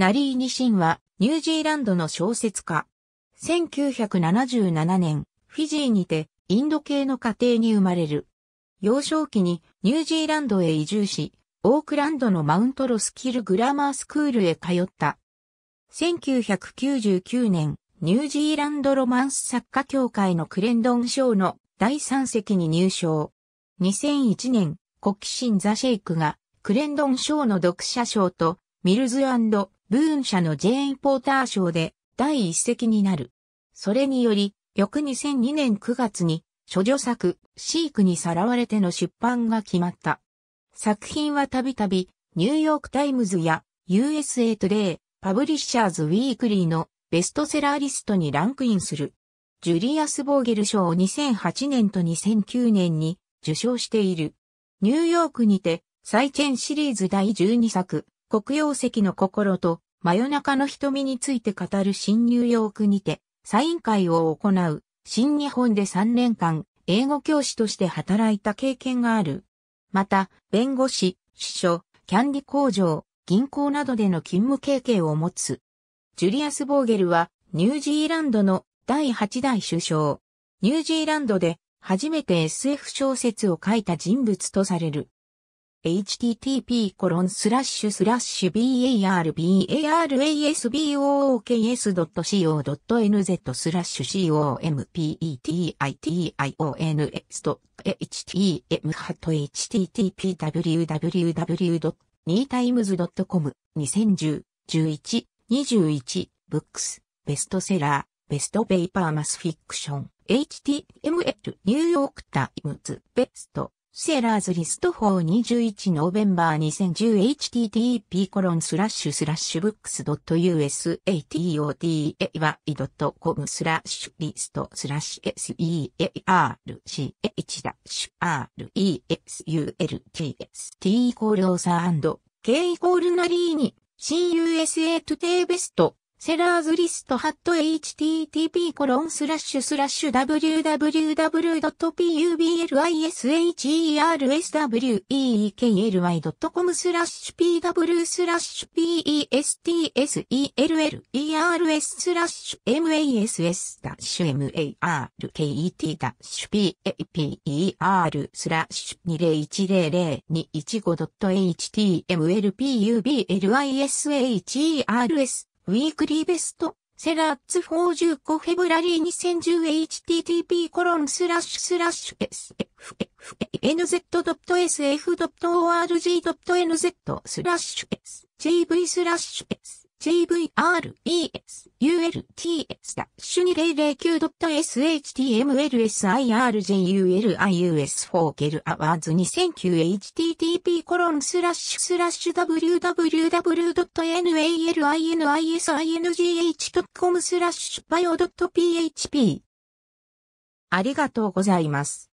ナリーニシンはニュージーランドの小説家。1977年、フィジーにてインド系の家庭に生まれる。幼少期にニュージーランドへ移住し、オークランドのマウントロスキルグラマースクールへ通った。1999年、ニュージーランドロマンス作家協会のクレンドン賞の第三席に入賞。2001年、国旗シン・ザ・シェイクがクレンドン賞の読者賞とミルズブーン社のジェーン・ポーター賞で第一席になる。それにより、翌2002年9月に、諸女作、シークにさらわれての出版が決まった。作品はたびたび、ニューヨークタイムズや USA トレイ、パブリッシャーズウィークリーのベストセラーリストにランクインする。ジュリアス・ボーゲル賞を2008年と2009年に受賞している。ニューヨークにて、サイチェンシリーズ第12作、黒曜石の心と真夜中の瞳について語る新ニューヨークにて、サイン会を行う、新日本で3年間、英語教師として働いた経験がある。また、弁護士、司書、キャンディ工場、銀行などでの勤務経験を持つ。ジュリアス・ボーゲルは、ニュージーランドの第8代首相。ニュージーランドで初めて SF 小説を書いた人物とされる。h t t p b a r b a r a s b o o k s c o n z スラッシュ competitions.htm ハット http://www.netimes.com e 2010 11 21ブックスベストセラーベストペイパーマスフィクション HTML ニューヨークタイムズベストセラーズリスト421ノーベンバー 2010http コロンスラッシュスラッシュブックス .usatotay.com スラッシュリストスラッシュ serch-resultst a コールオーサー &k イコールナリーに新 u s a トゥテイベストセラーズリストハット http コロンスラッシュスラッシュ w w w p u b l i s h e r s w e e k l y c o m スラッシュ pw スラッシュ pestsellerers スラッシュ mass ダッシュ market ダッシュ paper スラッシュ 20100-215.htmlpublisshers ウィークリーベスト、セラーツ415フェブラリー 2010http コロンスラッシュスラッシュ sffnz.sf.org.nz スラッシュ s j v スラッシュ s jvertsults-2009-res-irjulrius4kelhours2009http s h コロンスラッシュスラッシュ www.nalinisingh.com スラッシュ bio.php ありがとうございます。